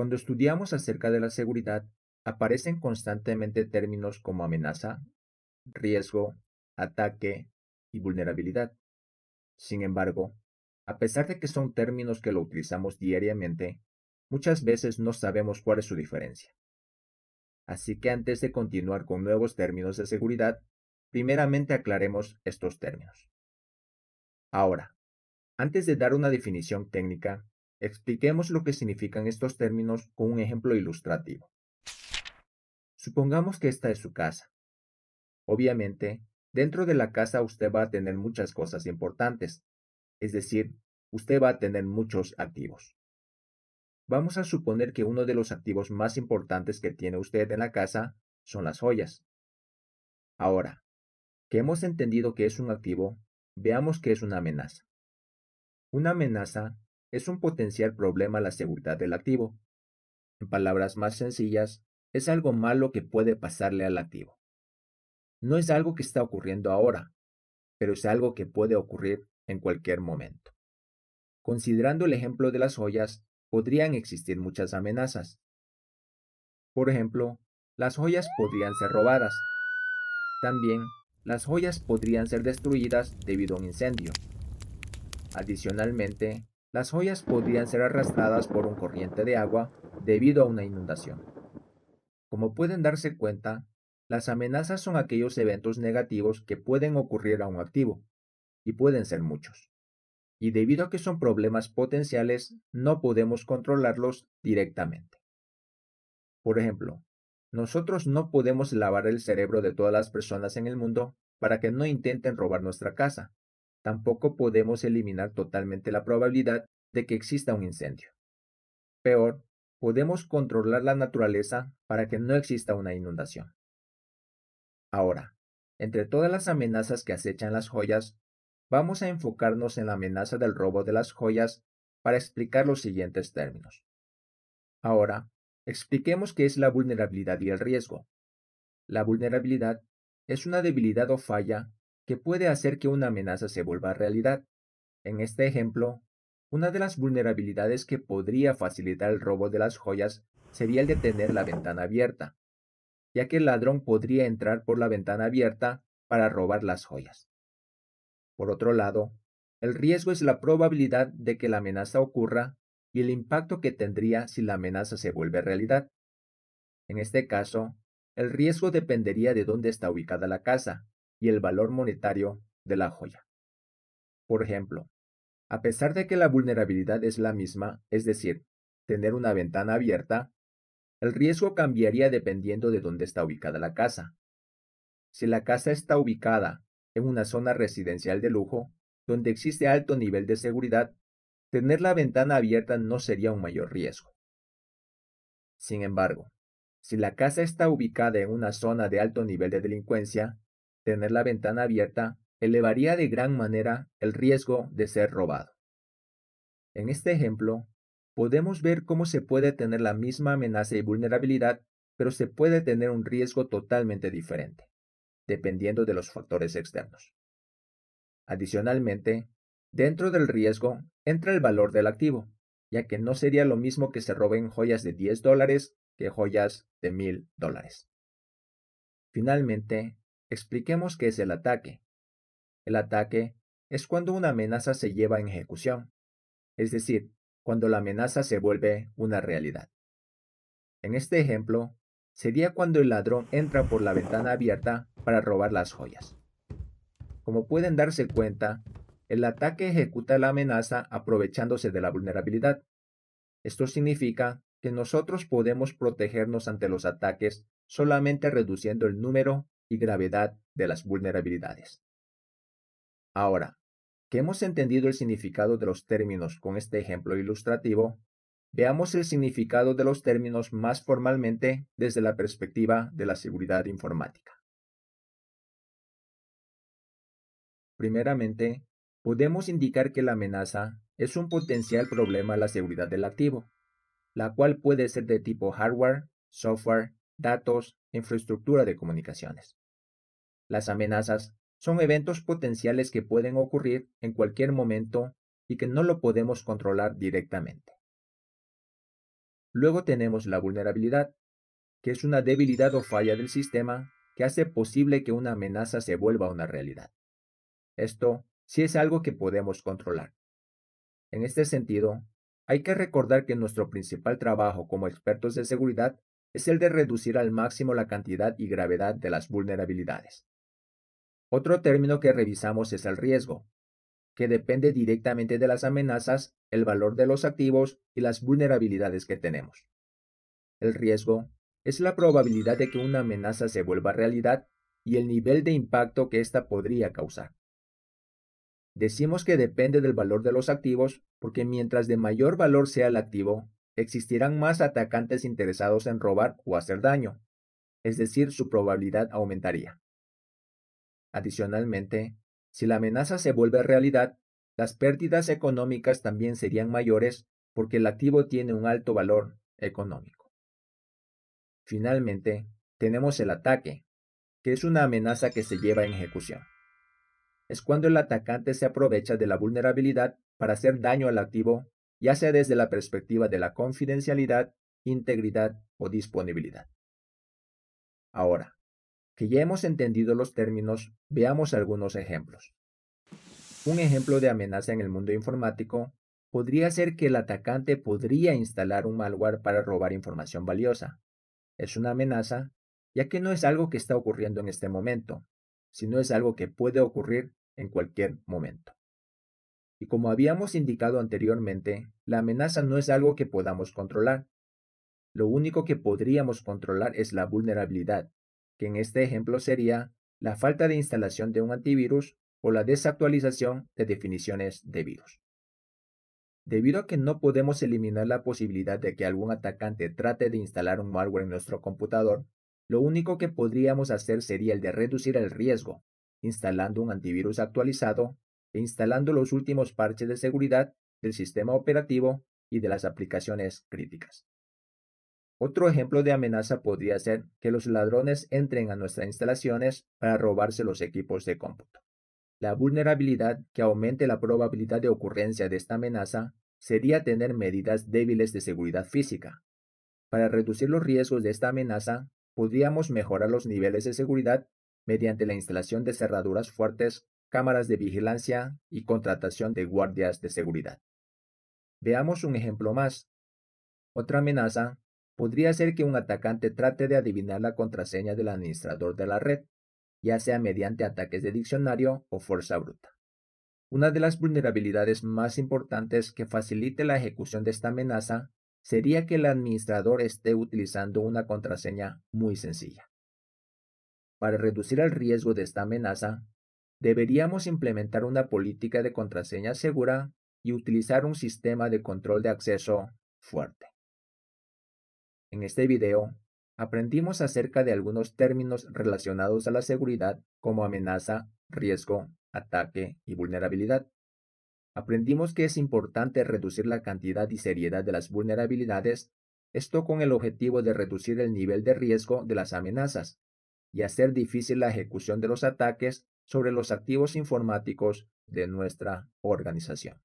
Cuando estudiamos acerca de la seguridad, aparecen constantemente términos como amenaza, riesgo, ataque y vulnerabilidad. Sin embargo, a pesar de que son términos que lo utilizamos diariamente, muchas veces no sabemos cuál es su diferencia. Así que antes de continuar con nuevos términos de seguridad, primeramente aclaremos estos términos. Ahora, antes de dar una definición técnica, Expliquemos lo que significan estos términos con un ejemplo ilustrativo. Supongamos que esta es su casa. Obviamente, dentro de la casa usted va a tener muchas cosas importantes, es decir, usted va a tener muchos activos. Vamos a suponer que uno de los activos más importantes que tiene usted en la casa son las joyas. Ahora, que hemos entendido que es un activo, veamos que es una amenaza. Una amenaza es un potencial problema la seguridad del activo. En palabras más sencillas, es algo malo que puede pasarle al activo. No es algo que está ocurriendo ahora, pero es algo que puede ocurrir en cualquier momento. Considerando el ejemplo de las joyas, podrían existir muchas amenazas. Por ejemplo, las joyas podrían ser robadas. También, las joyas podrían ser destruidas debido a un incendio. Adicionalmente, las joyas podrían ser arrastradas por un corriente de agua debido a una inundación. Como pueden darse cuenta, las amenazas son aquellos eventos negativos que pueden ocurrir a un activo, y pueden ser muchos. Y debido a que son problemas potenciales, no podemos controlarlos directamente. Por ejemplo, nosotros no podemos lavar el cerebro de todas las personas en el mundo para que no intenten robar nuestra casa, tampoco podemos eliminar totalmente la probabilidad de que exista un incendio. Peor, podemos controlar la naturaleza para que no exista una inundación. Ahora, entre todas las amenazas que acechan las joyas, vamos a enfocarnos en la amenaza del robo de las joyas para explicar los siguientes términos. Ahora, expliquemos qué es la vulnerabilidad y el riesgo. La vulnerabilidad es una debilidad o falla que puede hacer que una amenaza se vuelva realidad. En este ejemplo, una de las vulnerabilidades que podría facilitar el robo de las joyas sería el de tener la ventana abierta, ya que el ladrón podría entrar por la ventana abierta para robar las joyas. Por otro lado, el riesgo es la probabilidad de que la amenaza ocurra y el impacto que tendría si la amenaza se vuelve realidad. En este caso, el riesgo dependería de dónde está ubicada la casa, y el valor monetario de la joya. Por ejemplo, a pesar de que la vulnerabilidad es la misma, es decir, tener una ventana abierta, el riesgo cambiaría dependiendo de dónde está ubicada la casa. Si la casa está ubicada en una zona residencial de lujo, donde existe alto nivel de seguridad, tener la ventana abierta no sería un mayor riesgo. Sin embargo, si la casa está ubicada en una zona de alto nivel de delincuencia, tener la ventana abierta elevaría de gran manera el riesgo de ser robado. En este ejemplo, podemos ver cómo se puede tener la misma amenaza y vulnerabilidad, pero se puede tener un riesgo totalmente diferente, dependiendo de los factores externos. Adicionalmente, dentro del riesgo entra el valor del activo, ya que no sería lo mismo que se roben joyas de 10 dólares que joyas de 1000 dólares. Finalmente, Expliquemos qué es el ataque. El ataque es cuando una amenaza se lleva en ejecución, es decir, cuando la amenaza se vuelve una realidad. En este ejemplo, sería cuando el ladrón entra por la ventana abierta para robar las joyas. Como pueden darse cuenta, el ataque ejecuta la amenaza aprovechándose de la vulnerabilidad. Esto significa que nosotros podemos protegernos ante los ataques solamente reduciendo el número y gravedad de las vulnerabilidades. Ahora, que hemos entendido el significado de los términos con este ejemplo ilustrativo, veamos el significado de los términos más formalmente desde la perspectiva de la seguridad informática. Primeramente, podemos indicar que la amenaza es un potencial problema a la seguridad del activo, la cual puede ser de tipo hardware, software, datos, infraestructura de comunicaciones. Las amenazas son eventos potenciales que pueden ocurrir en cualquier momento y que no lo podemos controlar directamente. Luego tenemos la vulnerabilidad, que es una debilidad o falla del sistema que hace posible que una amenaza se vuelva una realidad. Esto sí es algo que podemos controlar. En este sentido, hay que recordar que nuestro principal trabajo como expertos de seguridad es el de reducir al máximo la cantidad y gravedad de las vulnerabilidades. Otro término que revisamos es el riesgo, que depende directamente de las amenazas, el valor de los activos y las vulnerabilidades que tenemos. El riesgo es la probabilidad de que una amenaza se vuelva realidad y el nivel de impacto que ésta podría causar. Decimos que depende del valor de los activos porque mientras de mayor valor sea el activo, existirán más atacantes interesados en robar o hacer daño, es decir, su probabilidad aumentaría. Adicionalmente, si la amenaza se vuelve realidad, las pérdidas económicas también serían mayores porque el activo tiene un alto valor económico. Finalmente, tenemos el ataque, que es una amenaza que se lleva a ejecución. Es cuando el atacante se aprovecha de la vulnerabilidad para hacer daño al activo, ya sea desde la perspectiva de la confidencialidad, integridad o disponibilidad. Ahora, que ya hemos entendido los términos, veamos algunos ejemplos. Un ejemplo de amenaza en el mundo informático podría ser que el atacante podría instalar un malware para robar información valiosa. Es una amenaza, ya que no es algo que está ocurriendo en este momento, sino es algo que puede ocurrir en cualquier momento. Y como habíamos indicado anteriormente, la amenaza no es algo que podamos controlar. Lo único que podríamos controlar es la vulnerabilidad, que en este ejemplo sería la falta de instalación de un antivirus o la desactualización de definiciones de virus. Debido a que no podemos eliminar la posibilidad de que algún atacante trate de instalar un malware en nuestro computador, lo único que podríamos hacer sería el de reducir el riesgo, instalando un antivirus actualizado e instalando los últimos parches de seguridad del sistema operativo y de las aplicaciones críticas. Otro ejemplo de amenaza podría ser que los ladrones entren a nuestras instalaciones para robarse los equipos de cómputo. La vulnerabilidad que aumente la probabilidad de ocurrencia de esta amenaza sería tener medidas débiles de seguridad física. Para reducir los riesgos de esta amenaza, podríamos mejorar los niveles de seguridad mediante la instalación de cerraduras fuertes, cámaras de vigilancia y contratación de guardias de seguridad. Veamos un ejemplo más. Otra amenaza podría ser que un atacante trate de adivinar la contraseña del administrador de la red, ya sea mediante ataques de diccionario o fuerza bruta. Una de las vulnerabilidades más importantes que facilite la ejecución de esta amenaza sería que el administrador esté utilizando una contraseña muy sencilla. Para reducir el riesgo de esta amenaza, deberíamos implementar una política de contraseña segura y utilizar un sistema de control de acceso fuerte. En este video aprendimos acerca de algunos términos relacionados a la seguridad como amenaza, riesgo, ataque y vulnerabilidad. Aprendimos que es importante reducir la cantidad y seriedad de las vulnerabilidades, esto con el objetivo de reducir el nivel de riesgo de las amenazas y hacer difícil la ejecución de los ataques sobre los activos informáticos de nuestra organización.